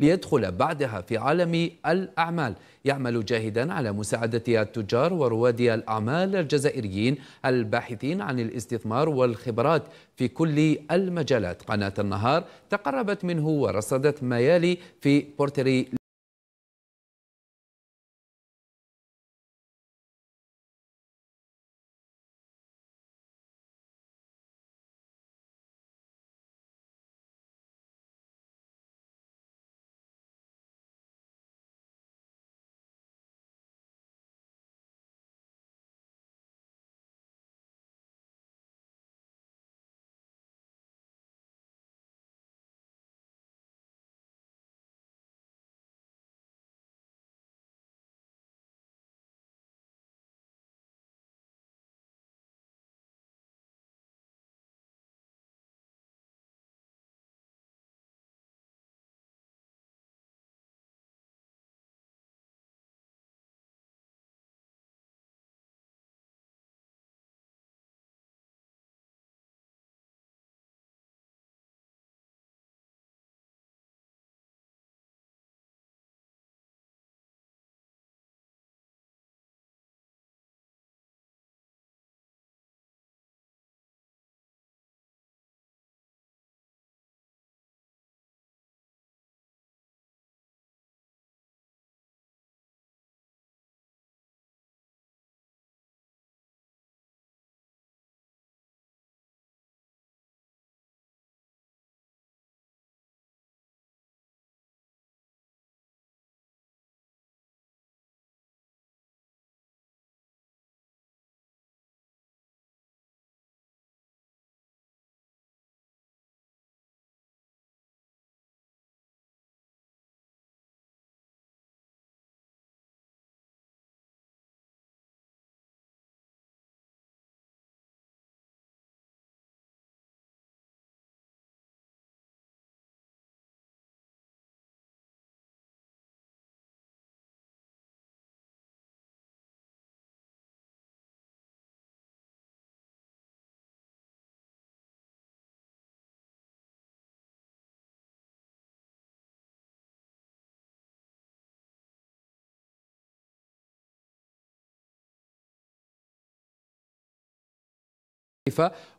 ليدخل بعدها في عالم الأعمال يعمل جاهدا على مساعدة التجار ورواد الأعمال الجزائريين الباحثين عن الاستثمار والخبرات في كل المجالات قناة النهار تقربت منه ورصدت ميالي في بورتري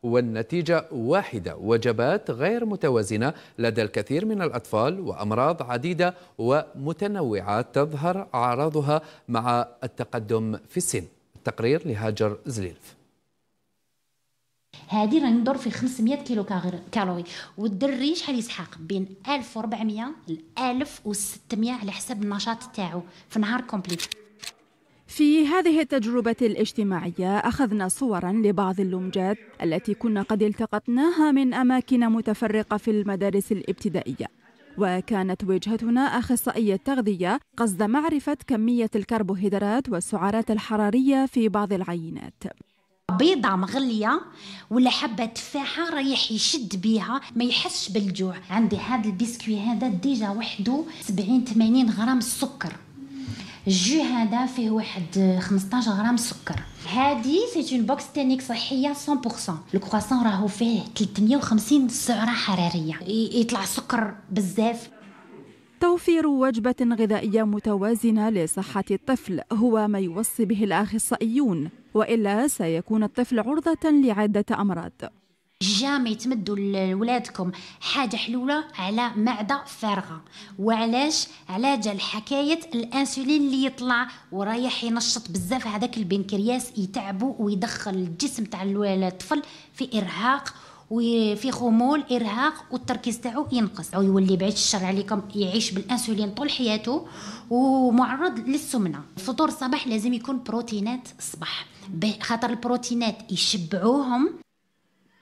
والنتيجة واحدة وجبات غير متوازنة لدى الكثير من الأطفال وأمراض عديدة ومتنوعة تظهر أعراضها مع التقدم في السن التقرير لهاجر زليلف هادي راني ندور في 500 كيلو كالوري والدري شحال يسحق بين 1400 ل 1600 على حسب النشاط تاعو في نهار كومبليت في هذه التجربة الاجتماعية أخذنا صورا لبعض اللمجات التي كنا قد التقطناها من أماكن متفرقة في المدارس الابتدائية وكانت وجهتنا أخصائية تغذية قصد معرفة كمية الكربوهيدرات والسعرات الحرارية في بعض العينات بيضة مغلية ولا حبة تفاحة رايح يشد بيها ما يحسش بالجوع عندي هذا البسكوي هذا ديجا وحده 70 80 غرام سكر الجو هذا فيه واحد 15 غرام سكر هادي سي اون بوكس تانيك صحيه 100% الكرواسون راهو فيه 350 سعره حراريه يطلع سكر بزاف توفير وجبة غذائية متوازنة لصحة الطفل هو ما يوصي به الأخصائيون وإلا سيكون الطفل عرضة لعدة أمراض جامي تمدوا لولادكم حاجه حلوله على معده فارغه وعلاش على جال حكايه الانسولين اللي يطلع ورايح ينشط بزاف هذاك البنكرياس يتعبو ويدخل الجسم تاع الطفل في ارهاق وفي خمول ارهاق والتركيز تاعو ينقص او يولي بعيد الشر عليكم يعيش بالانسولين طول حياته ومعرض للسمنه فطور الصباح لازم يكون بروتينات الصباح خاطر البروتينات يشبعوهم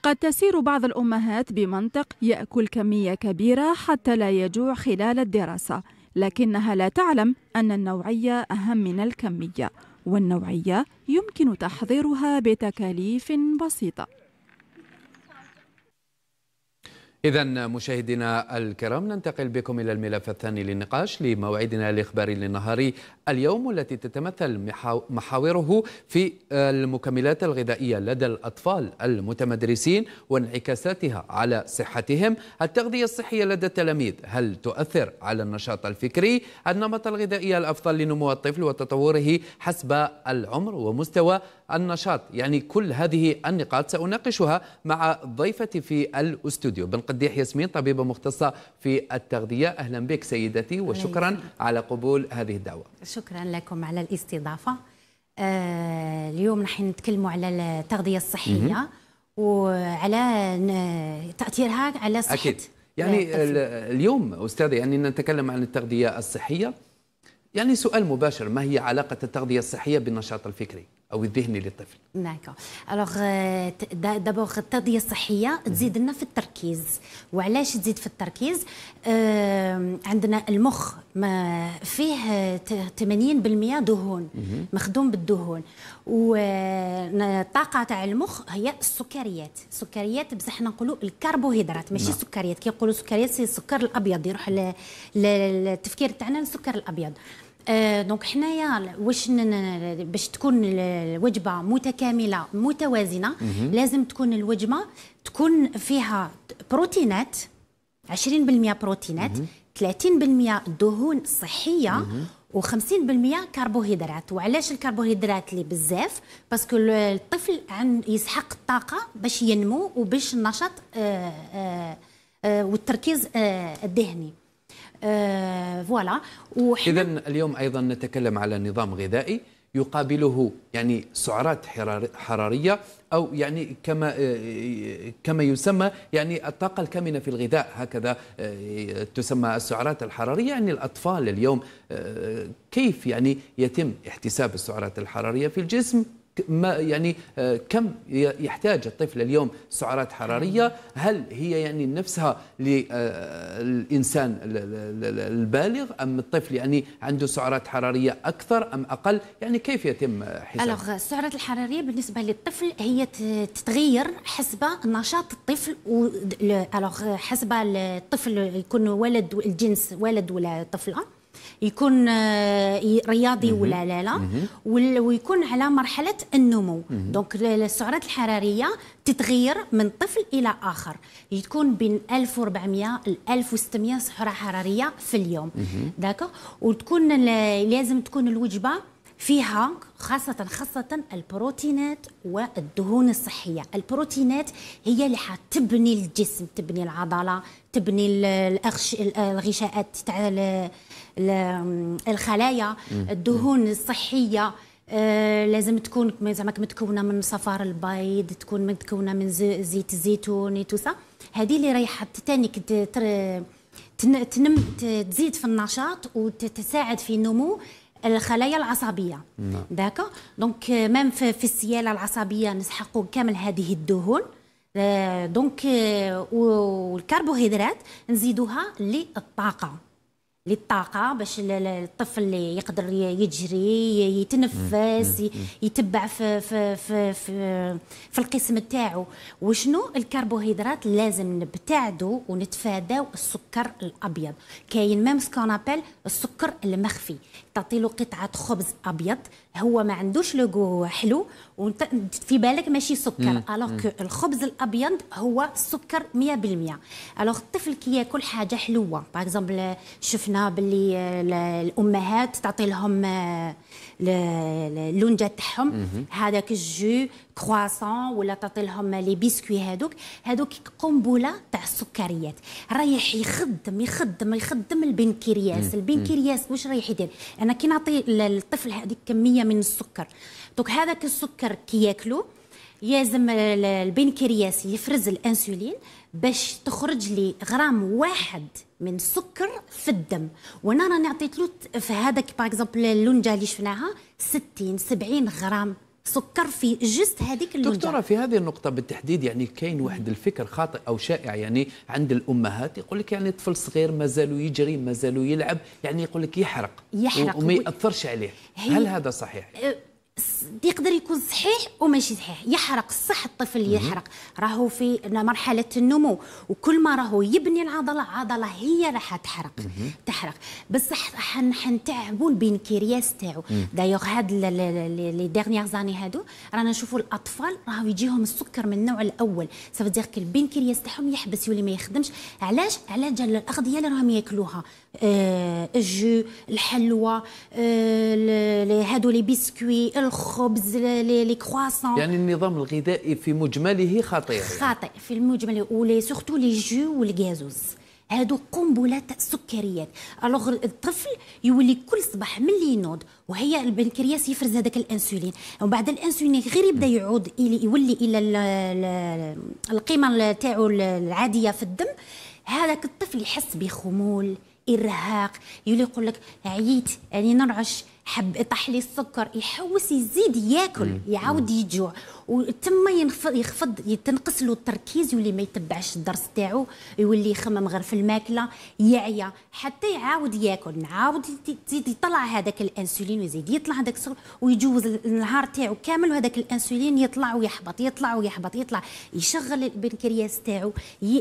قد تسير بعض الأمهات بمنطق يأكل كمية كبيرة حتى لا يجوع خلال الدراسة لكنها لا تعلم أن النوعية أهم من الكمية والنوعية يمكن تحضيرها بتكاليف بسيطة إذا مشاهدينا الكرام ننتقل بكم إلى الملف الثاني للنقاش لموعدنا الإخباري للنهاري اليوم والتي تتمثل محاوره في المكملات الغذائية لدى الأطفال المتمدرسين وانعكاساتها على صحتهم التغذية الصحية لدى التلاميذ هل تؤثر على النشاط الفكري النمط الغذائي الأفضل لنمو الطفل وتطوره حسب العمر ومستوى النشاط يعني كل هذه النقاط سأناقشها مع ضيفتي في الاستوديو بن قديح ياسمين طبيبة مختصة في التغذية أهلا بك سيدتي وشكرا على قبول هذه الدعوة شكرا لكم على الاستضافة آه اليوم راح نتكلموا على التغذية الصحية وعلى تأثيرها على صحة أكيد. يعني اليوم أستاذي يعني نتكلم عن التغذية الصحية يعني سؤال مباشر ما هي علاقة التغذية الصحية بالنشاط الفكري؟ او الذهني للطفل ناكو الوغ دابور التغذيه الصحيه تزيد لنا في التركيز وعلاش تزيد في التركيز آه، عندنا المخ ما فيه 80% دهون مخدوم بالدهون والطاقه تاع المخ هي السكريات السكريات بصح حنا نقولوا الكربوهيدرات ماشي نعم. السكريات كي نقولوا سكريات السكر الابيض يروح للتفكير تاعنا السكر الابيض آه، دونك حنايا واش باش تكون الوجبه متكامله متوازنه لازم تكون الوجبه تكون فيها بروتينات 20% بروتينات 30% دهون صحيه و50% كربوهيدرات وعلاش الكربوهيدرات اللي بزاف باسكو الطفل عن يسحق الطاقه باش ينمو وباش النشاط آه، آه، والتركيز الذهني آه، فوالا اذا اليوم ايضا نتكلم على نظام غذائي يقابله يعني سعرات حراريه او يعني كما آه، كما يسمى يعني الطاقه الكامنه في الغذاء هكذا آه، تسمى السعرات الحراريه يعني الاطفال اليوم كيف يعني يتم احتساب السعرات الحراريه في الجسم ما يعني آه، كم يحتاج الطفل اليوم سعرات حرارية هل هي يعني نفسها للإنسان آه، البالغ أم الطفل يعني عنده سعرات حرارية أكثر أم أقل يعني كيف يتم حساب ألغ السعرات euh، الحرارية بالنسبة للطفل هي تتغير حسب نشاط الطفل و... ألغ حسب الطفل يكون ولد الجنس ولد ولا طفلة يكون آه، رياضي ولا لا لا ويكون على مرحله النمو دونك السعرات الحراريه تتغير من طفل الى اخر يكون بين 1400 ل 1600 سعره حراريه في اليوم داكو وتكون لازم تكون الوجبه فيها خاصة خاصة البروتينات والدهون الصحية البروتينات هي اللي حتبني الجسم تبني العضلة تبني الغشاءات تاع الخلايا الدهون الصحيه آه، لازم تكون زعما متكونه من صفار البيض تكون متكونه من زيت الزيتون توسا هذه اللي رايحه تانيك تنم تزيد في النشاط وتساعد في نمو الخلايا العصبيه داكا دونك مام في السياله العصبيه نسحقوا كامل هذه الدهون دونك آه، آه، والكربوهيدرات نزيدوها للطاقه للطاقه باش الطفل اللي يقدر يجري يتنفس يتبع في في في في, في القسم تاعو وشنو الكربوهيدرات لازم نبتعدوا ونتفاداو السكر الابيض كاين ميم سكون ابل السكر المخفي تعطي قطعه خبز ابيض هو ما عندوش لوغو حلو وفي في بالك ماشي سكر الوغ كو الخبز الابيض هو سكر 100% الوغ الطفل كي ياكل حاجه حلوه باغ اكزومبل شفنا باللي آه، الامهات تعطي لهم آه، اللونجه تاعهم هذاك الجو كرواسون ولا تعطي لهم لي بيسكوي هذوك هذوك قنبله تاع السكريات رايح يخدم يخدم يخدم البنكرياس البنكرياس واش رايح يدير انا كي نعطي للطفل هذيك كميه من السكر دونك هذاك السكر كي ياكلو يلزم البنكرياس يفرز الانسولين باش تخرج لي غرام واحد من السكر في الدم وانا راني عطيت له في هذاك باغ اكزومبل اللونجا اللي شفناها 60 70 غرام سكر في جست هذيك اللونجا دكتوره في هذه النقطه بالتحديد يعني كاين واحد الفكر خاطئ او شائع يعني عند الامهات يقول لك يعني طفل صغير مازالو يجري مازالو يلعب يعني يقول لك يحرق يحرق وما ياثرش عليه هل هذا صحيح أه، يقدر يكون صحيح وماشي صحيح يحرق صح الطفل يحرق راهو في مرحله النمو وكل ما راهو يبني العضله عضله هي راح تحرق تحرق بصح حنتعبوا البنكرياس تاعو دايوغ هاد لي ديرنيير زاني هادو رانا نشوفوا الاطفال راهو يجيهم السكر من النوع الاول سافو دير البنكرياس تاعهم يحبس يولي ما يخدمش علاش على جال الاغذيه اللي راهم ياكلوها آه، الجو الحلوى آه، هادو لي بيسكوي الخبز لي كرواسون يعني النظام الغذائي في مجمله خطير يعني. خاطئ في المجمل ولي سورتو لي جو والغازوز هادو قنبلات سكريات الوغ الطفل يولي كل صباح ملي ينوض وهي البنكرياس يفرز هذاك الانسولين ومن بعد الانسولين غير يبدا يعود يولي الى القيمه تاعو العاديه في الدم هذاك الطفل يحس بخمول ارهاق يولي يقول لك عييت يعني نرعش حب طحلي السكر يحوس يزيد ياكل يعاود يجوع وتما ينخفض يخفض تنقص له التركيز يولي ما يتبعش الدرس تاعو يولي يخمم غير في الماكله يعيا حتى يعاود ياكل نعاود تزيد يطلع هذاك الانسولين ويزيد يطلع هذاك السكر ويجوز النهار تاعو كامل وهذاك الانسولين يطلع ويحبط يطلع ويحبط يطلع يشغل البنكرياس تاعو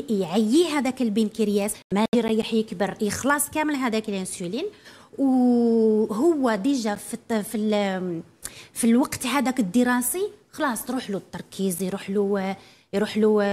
يعيي هذاك البنكرياس ما يريح يكبر يخلص كامل هذاك الانسولين وهو ديجا في في في الوقت هذاك الدراسي خلاص تروح له التركيز يروح له يروح له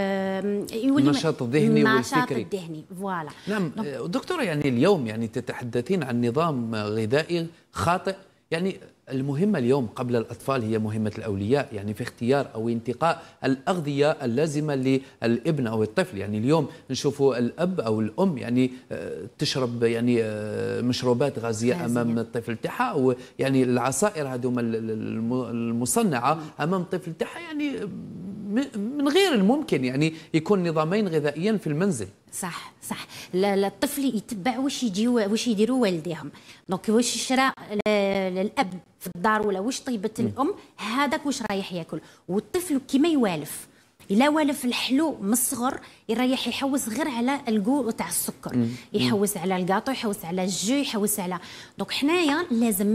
يولي النشاط الذهني النشاط الذهني فوالا نعم،, نعم دكتوره يعني اليوم يعني تتحدثين عن نظام غذائي خاطئ يعني المهمة اليوم قبل الأطفال هي مهمة الأولياء يعني في اختيار أو انتقاء الأغذية اللازمة للابن أو الطفل يعني اليوم نشوف الأب أو الأم يعني آه، تشرب يعني آه، مشروبات غازية أمام الطفل تاعها أو يعني العصائر هذوما المصنعة أمام الطفل تاعها يعني من غير الممكن يعني يكون نظامين غذائيا في المنزل صح صح الطفل يتبع واش يجيو واش يديروا والديهم دونك واش شرا الاب في الدار ولا واش طيبت الام هذاك واش رايح ياكل والطفل كيما يوالف الا والف الحلو من الصغر يريح يحوس غير على الكو تاع السكر يحوس على الكاطو يحوس على الجو يحوس على دونك حنايا لازم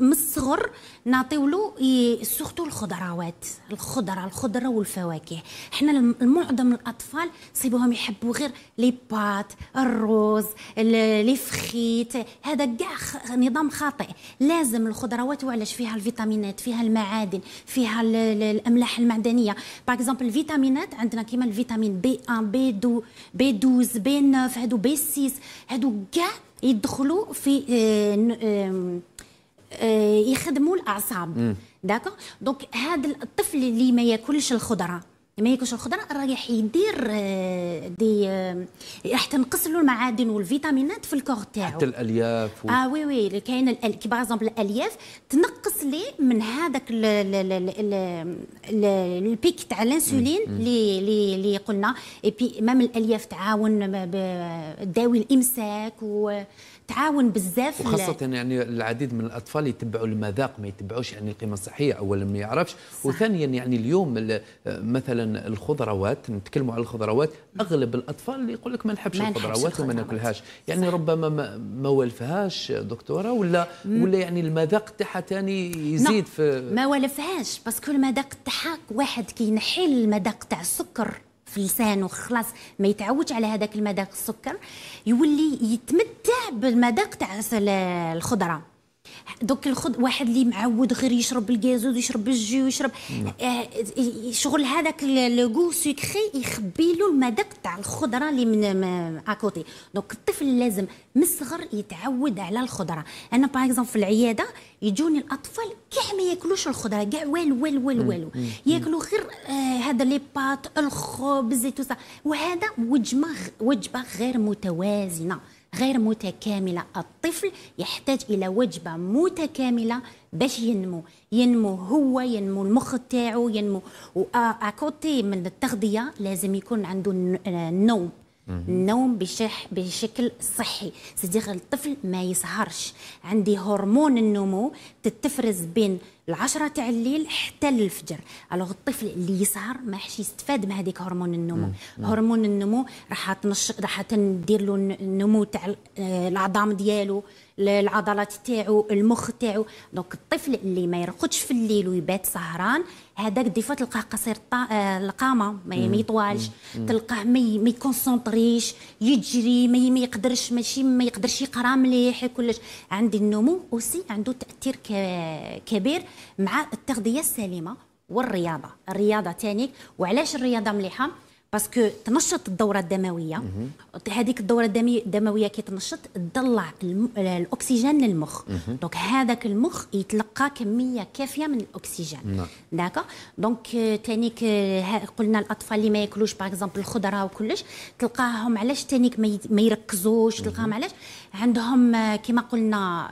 من الصغر نعطيو له سورتو الخضروات الخضره الخضره والفواكه حنا معظم الاطفال صيبوهم يحبوا غير لي بات الروز لي فخيت هذا كاع نظام خاطئ لازم الخضروات وعلاش فيها الفيتامينات فيها المعادن فيها الاملاح المعدنيه باغ اكزومبل الفيتامينات عندنا كيما الفيتامين بي 1 بيدو بيدوز بين نوف هادو بيسيس هادو كاع يدخلوا في آه، آه، آه، يخدموا الاعصاب داكو دونك هذا الطفل اللي ما ياكلش الخضره ما ياكلش الخضره راه يدير آه، دي آه، راح تنقص له المعادن والفيتامينات في الكور تاعو حتى الالياف و... اه وي وي كاين كي باغ الالياف تنقص لي من هذاك البيك تاع الانسولين اللي اللي اللي قلنا اي بي مام الالياف تعاون تداوي الامساك و تعاون بزاف وخاصه يعني العديد من الاطفال يتبعوا المذاق ما يتبعوش يعني القيمه الصحيه اولا ما يعرفش وثانيا يعني اليوم مثلا الخضروات نتكلموا على الخضروات اغلب الاطفال يقول لك ما نحبش الخضروات وما ناكلهاش يعني صح. ربما ما, ما والفهاش دكتوره ولا ولا يعني المذاق تاعها ثاني يزيد نعم. في ما والفهاش باسكو المذاق تاعها واحد كي ينحي المذاق تاع السكر في لسانه خلاص ما يتعودش على هذاك المذاق السكر يولي يتمتع بالمذاق تاع الخضره دوك الخد واحد اللي معود غير يشرب الكازوز يشرب الجو ويشرب نعم. آه شغل هذاك لو سكري يخبي له المذاق تاع الخضره اللي من اكوتي دونك الطفل لازم من الصغر يتعود على الخضره انا باغ اكزومبل في العياده يجوني الاطفال كاع ما ياكلوش الخضره كاع والو والو والو والو ياكلوا غير آه هذا لي بات الخبز وهذا وجبه وجبه غير متوازنه غير متكامله الطفل يحتاج الى وجبه متكامله باش ينمو ينمو هو ينمو المخ تاعو ينمو واكوتي من التغذيه لازم يكون عنده النوم النوم بشح بشكل صحي سيدي الطفل ما يسهرش عندي هرمون النمو تتفرز بين العشرة تاع الليل حتى للفجر الوغ الطفل اللي يسهر ما حش يستفاد من هذيك هرمون النمو هرمون النمو راح تنش راح تدير له النمو تاع آه، العظام ديالو العضلات تاعو المخ تاعو دونك الطفل اللي ما يرقدش في الليل ويبات سهران هذاك ديفا تلقاه قصير آه، القامه ما يطوالش تلقاه ما يكونسونطريش يجري ما يقدرش ماشي ما يقدرش يقرا مليح كلش عندي النمو اوسي عنده تاثير كبير مع التغذيه السليمه والرياضه الرياضه تانيك وعلاش الرياضه مليحه باسكو تنشط الدوره الدمويه هذيك الدوره الدمويه كي تنشط تطلع الاكسجين للمخ دونك هذاك المخ يتلقى كميه كافيه من الاكسجين نعم. داكا دونك تانيك قلنا الاطفال اللي ما ياكلوش باغ اكزومبل الخضره وكلش تلقاهم علاش تانيك ما يركزوش تلقاهم علاش عندهم كما قلنا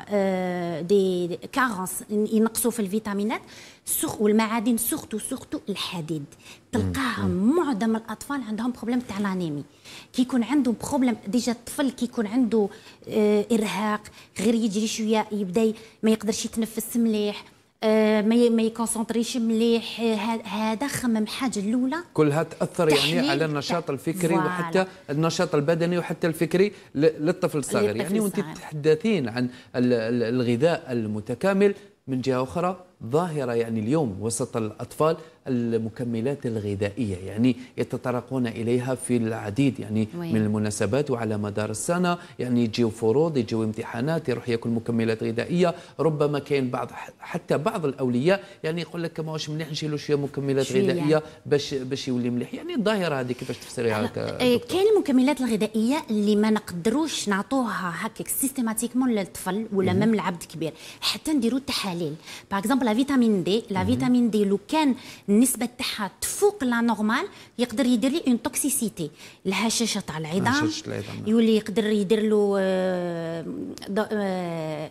دي آه، كارونس ينقصوا في الفيتامينات سخ والمعادن سخت وسخت الحديد تلقاها معظم الاطفال عندهم بروبليم تاع لانيمي كي يكون عنده بروبليم ديجا الطفل كي يكون عنده آه ارهاق غير يجري شويه يبدا ما يقدرش يتنفس مليح آه، ما ما يكونسونطريش مليح آه، هذا خمم حاجه الاولى كلها تاثر يعني على النشاط الفكري فوالا. وحتى النشاط البدني وحتى الفكري للطفل الصغير يعني وانت تتحدثين عن الغذاء المتكامل من جهه اخرى ظاهرة يعني اليوم وسط الأطفال المكملات الغذائية يعني يتطرقون إليها في العديد يعني وين. من المناسبات وعلى مدار السنة يعني يجيو فروض يجيو امتحانات يروح ياكل مكملات غذائية ربما كاين بعض حتى بعض الأولياء يعني يقول لك ماهوش مليح نشيلو شوية مكملات شوية. غذائية باش باش يولي مليح يعني الظاهرة هذه كيفاش تفسريها إيه، كاين المكملات الغذائية اللي ما نقدروش نعطوها هكاك سيستيماتيكمون للطفل ولا ميم العبد كبير حتى نديروا التحاليل باغ اكزومبل لا فيتامين دي لا فيتامين دي لو كان النسبه تاعها تفوق لا نورمال يقدر يدير لي اون توكسيسيتي الهشاشه تاع العظام يولي يقدر يدير له آه، آه،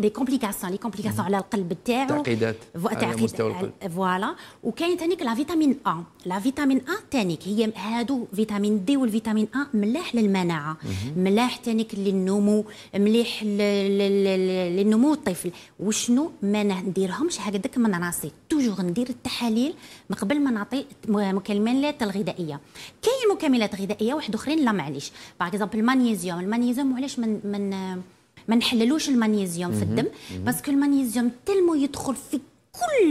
دي كومبليكاسيون لي كومبليكاسيون على القلب تاعو تعقيدات تعقيد فوالا وكاين ثانيك لا فيتامين ا لا فيتامين ا ثانيك هي هادو فيتامين دي والفيتامين ا ملاح للمناعه ملاح ثانيك للنمو مليح للنمو الطفل وشنو ما نديرهمش هكذاك من راسي توجور ندير التحاليل من قبل ما نعطي مكملات الغذائيه كاين مكملات غذائيه واحد اخرين لا معليش باغ اكزومبل المغنيزيوم المغنيزيوم علاش من من ما نحللوش المغنيسيوم في الدم باسكو المغنيسيوم تلمو يدخل في كل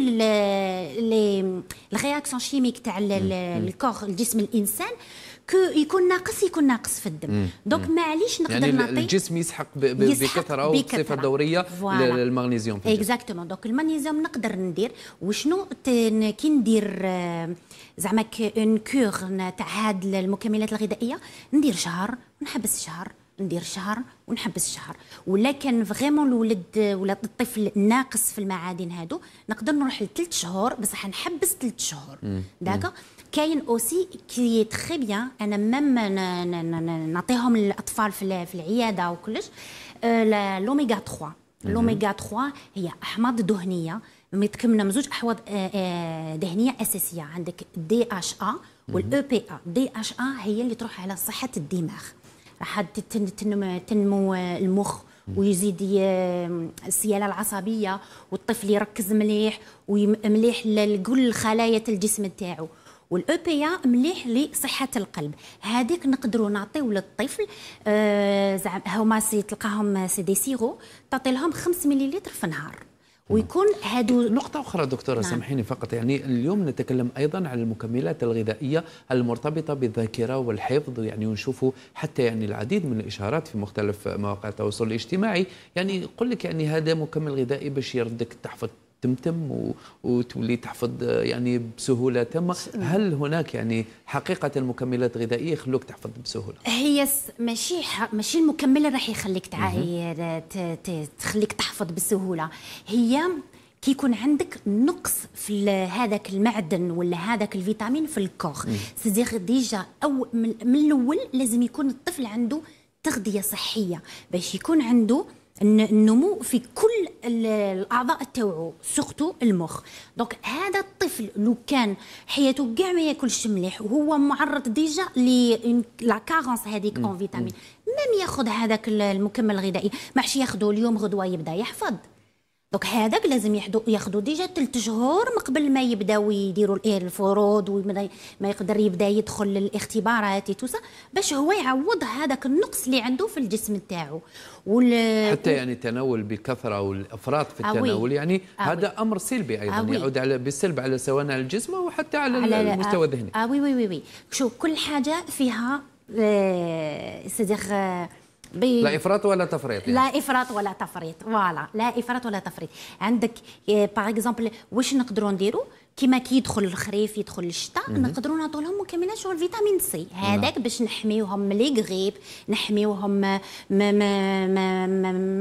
لي الرياكسيون شيميك تاع الكور الجسم الانسان كو يكون ناقص يكون ناقص في الدم دونك معليش نقدر يعني نعطي الجسم يسحق بكثره وبصفه دوريه المغنيسيوم اكزاكتومون دونك المغنيسيوم نقدر ندير وشنو كي ندير زعما اون كور تاع هاد المكملات الغذائيه ندير شهر ونحبس شهر ندير شهر ونحبس شهر ولا كان فريمون الولد ولا الطفل ناقص في المعادن هادو نقدر نروح لثلاث شهور بصح نحبس ثلاث شهور داكا كاين اوسي كي تري بيان انا ميم نعطيهم للاطفال في العياده وكلش أه، لوميغا 3 لوميغا 3 هي احماض دهنيه متكمله من زوج احواض أه، أه، دهنيه اساسيه عندك دي اش ا والاو بي ا دي اش ا هي اللي تروح على صحه الدماغ راح تنمو المخ ويزيد السياله العصبيه والطفل يركز مليح ومليح لكل خلايا الجسم نتاعو والاوبيا بي مليح لصحه القلب هذيك نقدروا نعطيو للطفل آه زعما هما تلقاهم سي دي سيغو تعطي لهم 5 مليلتر في النهار ويكون هادو نقطة أخرى دكتورة نعم. سامحيني فقط يعني اليوم نتكلم أيضا على المكملات الغذائية المرتبطة بالذاكرة والحفظ يعني ونشوفوا حتى يعني العديد من الإشارات في مختلف مواقع التواصل الاجتماعي يعني يقول لك يعني هذا مكمل غذائي باش يردك تحفظ تمتم وتولي تحفظ يعني بسهوله تامه هل هناك يعني حقيقه مكملات غذائيه يخلوك تحفظ بسهوله هي ماشي ماشي المكمل اللي راح يخليك تعاي تخليك تحفظ بسهوله هي كي يكون عندك نقص في هذاك المعدن ولا هذاك الفيتامين في الكوخ سيزيغ ديجا او من الاول لازم يكون الطفل عنده تغذيه صحيه باش يكون عنده النمو في كل الاعضاء تاوعو سورتو المخ دونك هذا الطفل لو كان حياته كاع ما ياكلش مليح وهو معرض ديجا ل لا كارونس هذيك اون فيتامين ميم ياخذ هذاك المكمل الغذائي ماشي ياخذه اليوم غدوه يبدا يحفظ دوك هذاك لازم ياخذوا ديجا ثلاث شهور من قبل ما يبداو يديروا الفروض وما يقدر يبدا يدخل للاختبارات توسا باش هو يعوض هذاك النقص اللي عنده في الجسم نتاعو وال... حتى يعني التناول بكثره والافراط في آه، التناول يعني أوي. آه، هذا امر سلبي ايضا أوي. آه، يعود على بالسلب على سواء على الجسم وحتى على, على المستوى الذهني اه وي وي وي شوف كل حاجه فيها آه آه لا افراط ولا تفريط يعني. لا افراط ولا تفريط فوالا لا افراط ولا تفريط عندك باغ آه، اكزومبل واش نقدروا نديروا كما كيدخل الخريف يدخل الشتاء نقدروا نعطوا لهم مكملات شغل فيتامين سي هذاك نعم. باش نحميوهم من لي غريب نحميوهم من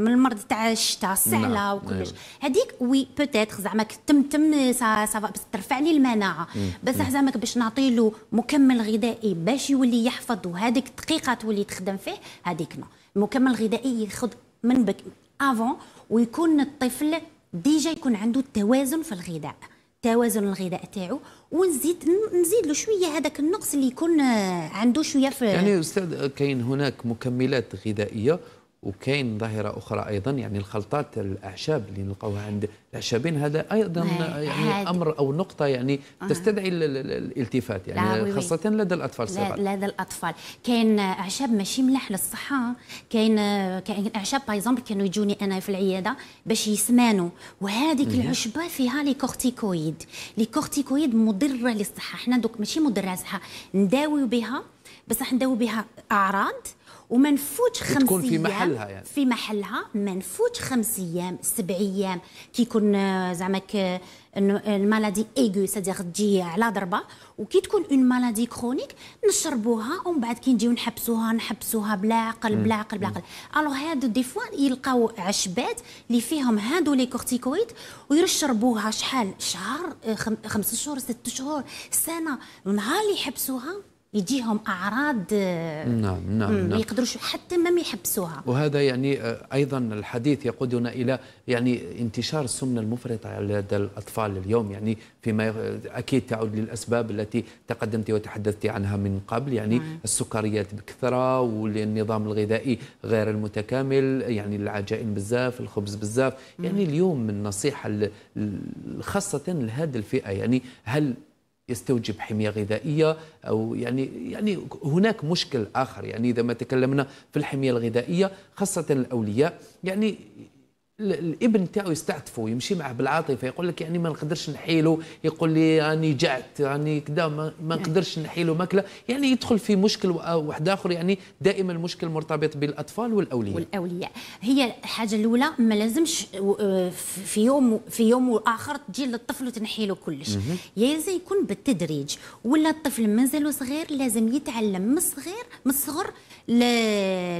المرض تاع الشتاء السعله نعم. وكلش أيوة. هذيك وي بوتيتر زعما تم تم سا سا ترفع لي المناعه بصح زعما باش نعطي له مكمل غذائي باش يولي يحفظ وهذيك الدقيقه تولي تخدم فيه هذيك نو المكمل الغذائي ياخذ من بك افون ويكون الطفل ديجا يكون عنده التوازن في الغذاء توازن الغذاء تاعو ونزيد نزيد له شويه هذاك النقص اللي يكون آه، عنده شويه في يعني استاذ كاين هناك مكملات غذائيه وكاين ظاهره اخرى ايضا يعني الخلطات الاعشاب اللي نلقاوها عند الاعشابين هذا ايضا يعني امر او نقطه يعني أه. تستدعي الالتفات يعني خاصه لدى الاطفال الصغار لدى الاطفال كاين اعشاب ماشي ملاح للصحه كاين كاين اعشاب بايزومبل كانوا يجوني انا في العياده باش يسمانوا وهذيك العشبه فيها لي كورتيكويد لي كورتيكويد مضره للصحه حنا دوك ماشي مضره للصحه نداويو بها بصح نداويو بها اعراض وما نفوتش خمس تكون في محلها يعني في محلها ما نفوتش خمس ايام سبع ايام كي يكون آه، زعما آه، المالادي ايغو سادير تجي على ضربه وكي تكون اون مالادي كرونيك نشربوها ومن بعد كي نجيو نحبسوها نحبسوها بلا عقل بلا عقل بلا عقل الو هادو دي فوا يلقاو عشبات اللي فيهم هادو لي كورتيكويد ويشربوها شحال شهر آه، خمس شهور ست شهور سنه ونهار اللي يحبسوها يجيهم اعراض آه، نعم نعم ما نعم. يقدروش حتى ما يحبسوها وهذا يعني آه، ايضا الحديث يقودنا الى يعني انتشار السمنه المفرطه لدى الاطفال اليوم يعني فيما اكيد تعود للاسباب التي تقدمت وتحدثت عنها من قبل يعني نعم. السكريات بكثره والنظام الغذائي غير المتكامل يعني العجائن بزاف الخبز بزاف يعني اليوم النصيحه خاصه لهذه الفئه يعني هل يستوجب حميه غذائيه او يعني يعني هناك مشكل اخر يعني اذا ما تكلمنا في الحميه الغذائيه خاصه الاولياء يعني الابن تاعو يستعطفه يمشي معه بالعاطفه يقول لك يعني ما نقدرش نحيله يقول لي راني جعت راني كذا ما نقدرش نحيله ماكله يعني يدخل في مشكل آه، واحد اخر يعني دائما المشكل مرتبط بالاطفال والاولياء والاولياء هي الحاجه الاولى ما لازمش آه، في يوم في يوم اخر تجي للطفل وتنحيله كلش لازم يكون بالتدريج ولا الطفل مازالو صغير لازم يتعلم من الصغير من الصغر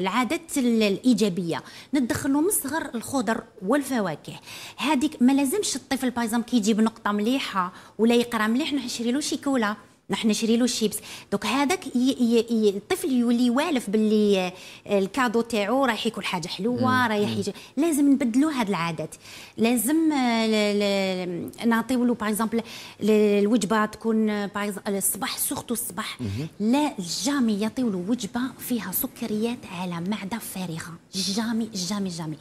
العادات الايجابيه ندخلو من الصغر الخضر والفواكه هذيك ما لازمش الطفل بايزام كيجيب نقطه مليحه ولا يقرا مليح نحن نشري له شيكولا نحن نشري له شيبس دوك هذاك الطفل يولي والف باللي آه، الكادو تاعو رايح ياكل حاجه حلوه رايح يجي لازم نبدلوا هاد العادات لازم آه، نعطيو له باغ اكزومبل الوجبه تكون باغ آه، الصباح سورتو الصباح لا جامي يعطيو له وجبه فيها سكريات على معده فارغه جامي جامي جامي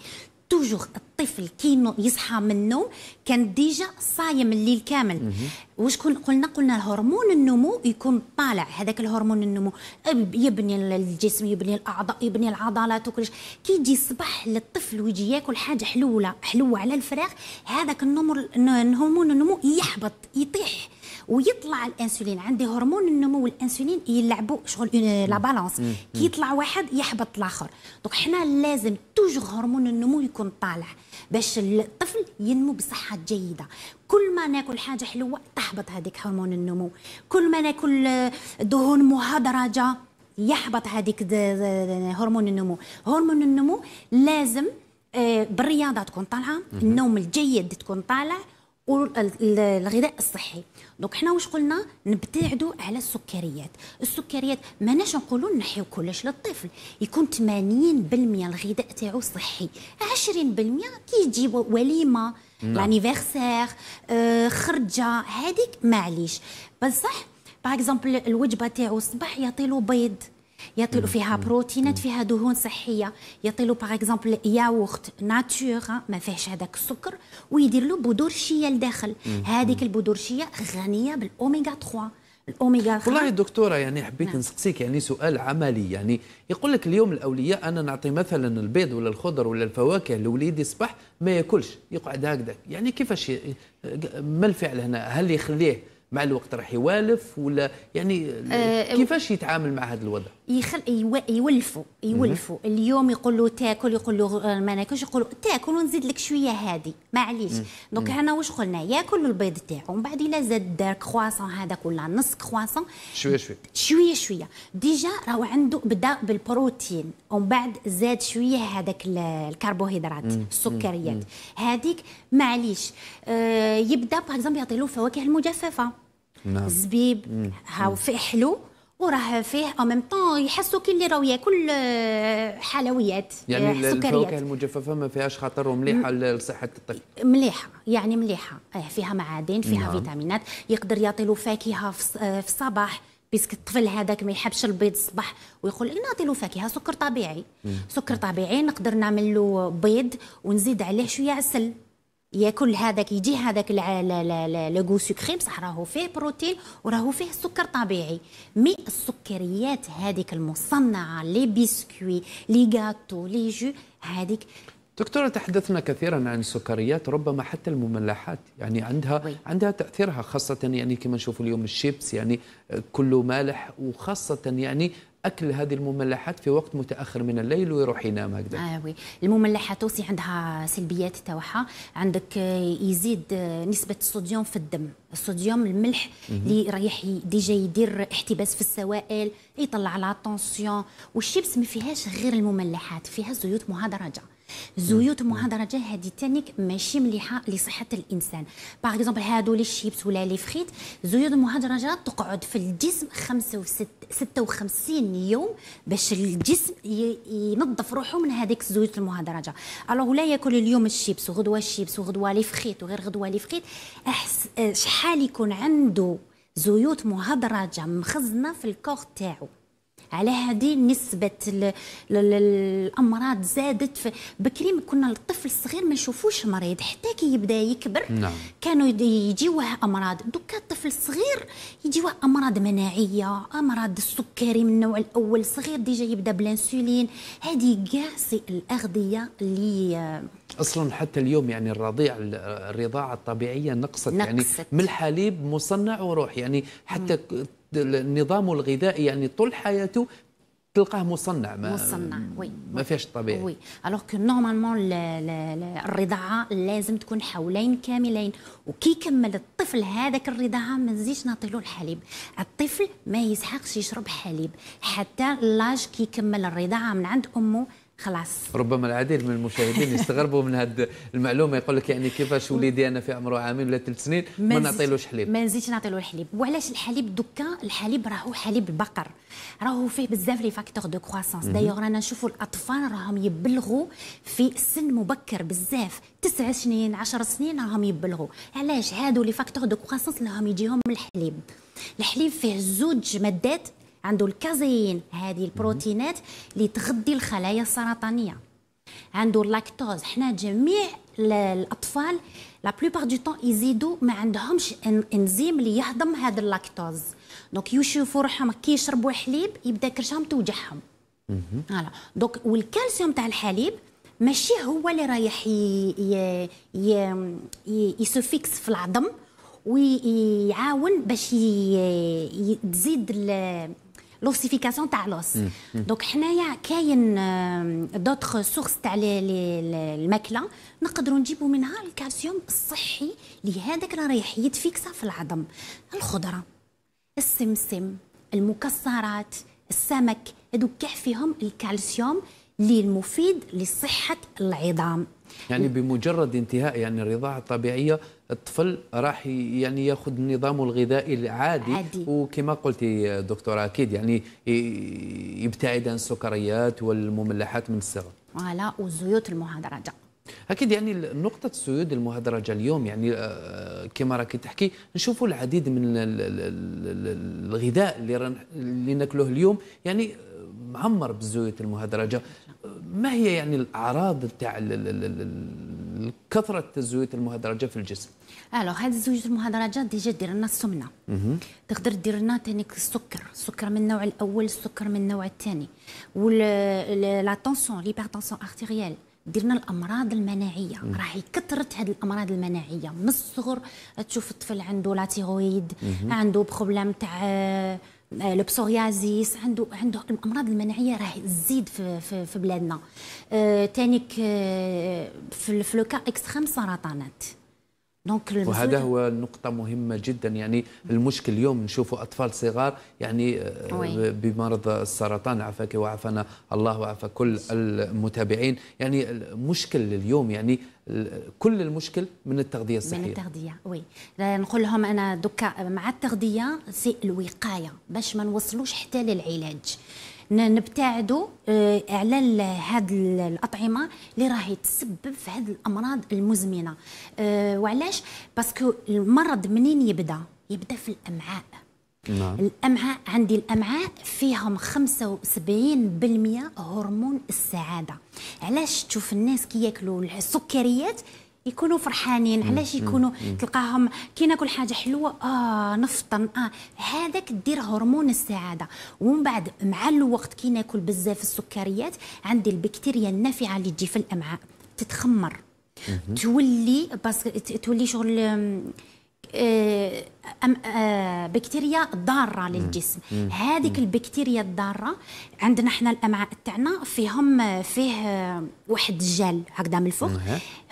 توجور الطفل كي يصحى من النوم كان ديجا صايم الليل كامل واش قلنا قلنا هرمون النمو يكون طالع هذاك الهرمون النمو يبني الجسم يبني الاعضاء يبني العضلات وكلش كي يجي الصباح للطفل ويجي ياكل حاجه حلوه حلوه على الفراغ هذاك النمو هرمون النمو يحبط يطيح ويطلع الانسولين عندي هرمون النمو والانسولين يلعبوا شغل لا بالانس كي يطلع واحد يحبط الاخر دونك حنا لازم توجور هرمون النمو يكون طالع باش الطفل ينمو بصحه جيده كل ما ناكل حاجه حلوه تحبط هذيك هرمون النمو كل ما ناكل آه، دهون مهدرجه يحبط هذيك هرمون النمو هرمون النمو لازم آه، بالرياضه تكون طالعه النوم الجيد تكون طالع والغذاء الصحي دونك حنا واش قلنا نبتعدوا على السكريات السكريات ماناش نقولوا نحيو كلش للطفل يكون 80% الغذاء تاعو صحي 20% كي يجي وليمه نعم. لانيفرسير آه، خرجه هذيك معليش بصح باغ اكزومبل الوجبه تاعو الصباح يعطي له بيض يطلوا فيها بروتينات فيها دهون صحيه يطلوا باغ اكزومبل ياغورت ناتور ما فيهش هذاك السكر ويدير له بذور شيه لداخل هذيك البذور شيه غنيه بالاوميغا 3 الاوميغا 3 والله دكتوره يعني حبيت نعم. نسقسيك يعني سؤال عملي يعني يقول لك اليوم الاولياء انا نعطي مثلا البيض ولا الخضر ولا الفواكه لوليدي الصباح ما ياكلش يقعد هكذا يعني كيفاش ما الفعل هنا هل يخليه مع الوقت راح يوالف ولا يعني أه كيفاش يتعامل مع هذا الوضع يخل يولفوا يولفوا اليوم يقول له تاكل يقول له ما ناكلش يقول له تاكل ونزيد لك شويه هذه معليش دونك هنا واش قلنا ياكل البيض تاعو ومن بعد الا زاد دار كرواسون هذاك ولا نص كرواسون شويه شويه شويه شويه ديجا راهو عنده بدا بالبروتين ومن بعد زاد شويه هذاك الكربوهيدرات السكريات هذيك معليش آه يبدا باغ يعطي له فواكه المجففه نعم. زبيب هاو فيه حلو وراه فيه او ميم طون يحسوا كي اللي راهو ياكل حلويات يعني الفواكه المجففه ما فيهاش خطر ومليحه لصحه الطفل مليحه يعني مليحه اه، فيها معادن فيها نعم. فيتامينات يقدر يعطي له فاكهه في الصباح اه، بيسك الطفل هذاك ما يحبش البيض الصباح ويقول لي نعطي له فاكهه سكر طبيعي مم. سكر طبيعي نقدر نعمل له بيض ونزيد عليه شويه عسل ياكل هذاك يجي هذاك لو سكري بصح راهو فيه بروتين وراهو فيه سكر طبيعي مي السكريات هذيك المصنعه لي بيسكوي لي غاتو لي جو هذيك دكتورة تحدثنا كثيرا عن السكريات ربما حتى المملحات يعني عندها وي. عندها تأثيرها خاصة يعني كما نشوف اليوم الشيبس يعني كله مالح وخاصة يعني اكل هذه المملحات في وقت متاخر من الليل ويروح ينام هكذا اه وي المملحات توصي عندها سلبيات تاعها عندك آه، يزيد آه، نسبه الصوديوم في الدم الصوديوم الملح اللي رايح ديجا يدير احتباس في السوائل يطلع لا طونسيون والشيبس ما فيهاش غير المملحات فيها زيوت مهدرجه زيوت مهدرجه هذه تانيك ماشي مليحه لصحه الانسان باغ اكزومبل هادو لي شيبس ولا لي فريت زيوت مهدرجه تقعد في الجسم 56 يوم باش الجسم ينظف روحه من هذيك الزيوت المهدرجه الوغ لا ياكل اليوم الشيبس وغدوه الشيبس وغدوه لي فريت وغير غدوه لي فريت شحال يكون عنده زيوت مهدرجه مخزنه في الكور تاعو على هذه نسبه الامراض زادت بكري كنا الطفل الصغير ما نشوفوش مريض حتى كي يبدا يكبر نعم. كانوا يجيوه امراض دوكا الطفل الصغير يجيوه امراض مناعيه امراض السكري من النوع الاول صغير ديجا يبدا بالانسولين هذه كاع الاغذيه اللي اصلا حتى اليوم يعني الرضيع الرضاعه الطبيعيه نقصت, يعني نقصت. يعني من الحليب مصنع وروح يعني حتى م. النظام الغذائي يعني طول حياته تلقاه مصنع ما مصنع وي ما فيهاش طبيعي وي الوغ كو نورمالمون الرضاعه لازم تكون حولين كاملين وكي يكمل الطفل هذاك الرضاعه ما نزيدش له الحليب الطفل ما يسحقش يشرب حليب حتى لاج كي يكمل الرضاعه من عند امه خلاص ربما العديد من المشاهدين يستغربوا من هذه المعلومه يقول لك يعني كيفاش وليدي انا في عمره عامين ولا ثلاث سنين ما نعطيلوش حليب ما نزيدش نعطيلو الحليب وعلاش الحليب دوكا الحليب راهو حليب البقر راهو فيه بزاف لي فاكتور دو كرواسونس دايوغ رانا نشوفوا الاطفال راهم يبلغوا في سن مبكر بزاف تسع سنين 10 سنين راهم يبلغوا علاش هادو لي فاكتور دو كرواسونس اللي راهم يجيهم من الحليب الحليب فيه زوج مادات عنده الكازين هذه البروتينات اللي تغذي الخلايا السرطانيه عنده اللاكتوز حنا جميع الاطفال لا بلوبار دو طون يزيدوا ما عندهمش انزيم اللي يهضم هذا اللاكتوز دونك يشوفوا روحهم كي يشربوا حليب يبدا كرشهم توجعهم فوالا دونك والكالسيوم تاع الحليب ماشي هو اللي رايح يسوفيكس في العظم ويعاون باش تزيد لوسيفيكاسيون تاع لوس دونك حنايا كاين دوتر سورس تاع الماكله نقدروا نجيبوا منها الكالسيوم الصحي اللي هذاك راه رايح يتفيكسا في العظم الخضره السمسم المكسرات السمك هذوك كاع فيهم الكالسيوم اللي المفيد لصحه العظام يعني بمجرد انتهاء يعني الرضاعه الطبيعيه الطفل راح يعني ياخذ النظام الغذائي العادي عادي. وكما قلتي دكتوره اكيد يعني يبتعد عن السكريات والمملحات من الصغر فوالا والزيوت المهدرجه اكيد يعني نقطه السيود المهدرجه اليوم يعني آه، كما راكي تحكي نشوفوا العديد من الغذاء اللي اللي ناكلوه اليوم يعني آه، معمر بالزيوت المهدرجه آه، ما هي يعني الاعراض تاع كثره الزيوت المهدرجه في الجسم الو هذه الزيوت المهدرجه ديجا دير لنا السمنه تقدر دير لنا ثاني السكر السكر من النوع الاول السكر من النوع الثاني ولا طونسون ليبرتونسون ارتيريال لنا الامراض المناعيه راهي كثرت هذه الامراض المناعيه من الصغر تشوف الطفل عنده لا عنده بروبليم تاع آه، البسوريازيس آه، عنده عنده الامراض المناعيه راه تزيد في, في, في بلادنا آه، تانيك في, الفلوكا لوكا اكستريم سرطانات دونك وهذا هو نقطة مهمة جدا يعني المشكل اليوم نشوفوا أطفال صغار يعني آه، بمرض السرطان عفاك وعفانا الله وعفا كل المتابعين يعني المشكل اليوم يعني كل المشكل من التغذيه الصحيه من التغذيه وي نقول لهم انا دوكا مع التغذيه سي الوقايه باش ما نوصلوش حتى للعلاج نبتعدوا آه، على هاد الاطعمه اللي راهي تسبب في هاد الامراض المزمنه آه، وعلاش باسكو المرض منين يبدا يبدا في الامعاء نعم. الامعاء عندي الامعاء فيهم 75% هرمون السعاده علاش تشوف الناس كياكلوا السكريات يكونوا فرحانين علاش يكونوا تلقاهم كي ناكل حاجه حلوه اه نفطن اه هذاك دير هرمون السعاده ومن بعد مع الوقت كي ناكل بزاف السكريات عندي البكتيريا النافعه اللي تجي في الامعاء تتخمر تولي بس تولي شغل آه، آه، بكتيريا ضاره للجسم هذيك البكتيريا الضاره عندنا احنا الامعاء تاعنا فيهم فيه آه، واحد الجل هكذا من الفوق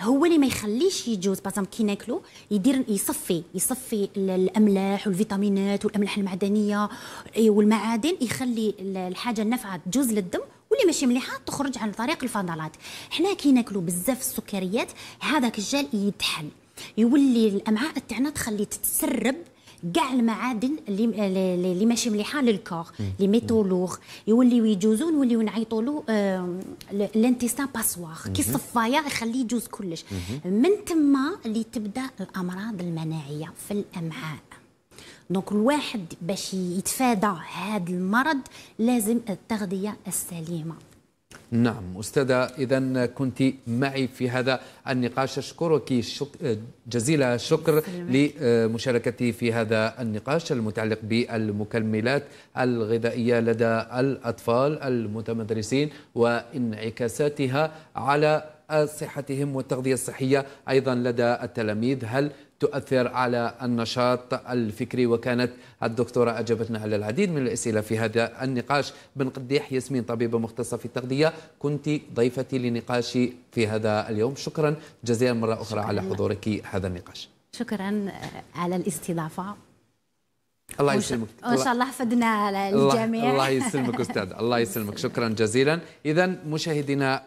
هو اللي ما يخليش يجوز بازم كي ناكلو يدير يصفي يصفي الاملاح والفيتامينات والاملاح المعدنيه والمعادن يخلي الحاجه النافعه تجوز للدم واللي ماشي مليحه تخرج عن طريق الفضلات حنا كي ناكلو بزاف السكريات هذاك الجل يتحل يولي الامعاء تاعنا تخلي تتسرب كاع المعادن اللي اللي ماشي مليحه للكور لي ميتولوغ يوليو يجوزو نوليو نعيطوا له لانتيستان باسوار كي الصفايه يخليه يجوز كلش من تما اللي تبدا الامراض المناعيه في الامعاء دونك الواحد باش يتفادى هذا المرض لازم التغذيه السليمه نعم أستاذة إذا كنت معي في هذا النقاش أشكرك شك... جزيل الشكر لمشاركتي في هذا النقاش المتعلق بالمكملات الغذائية لدى الأطفال المتمدرسين وانعكاساتها على صحتهم والتغذية الصحية أيضا لدى التلاميذ هل تؤثر على النشاط الفكري وكانت الدكتورة أجابتنا على العديد من الأسئلة في هذا النقاش بن قديح ياسمين طبيبة مختصة في التغذية كنت ضيفتي لنقاشي في هذا اليوم شكرا جزيلا مرة أخرى على حضورك هذا النقاش شكرا آه، على الاستضافة الله يسلمك وان شاء الله فدنا الجميع الله يسلمك استاذ الله يسلمك شكرا جزيلا اذا مشاهدينا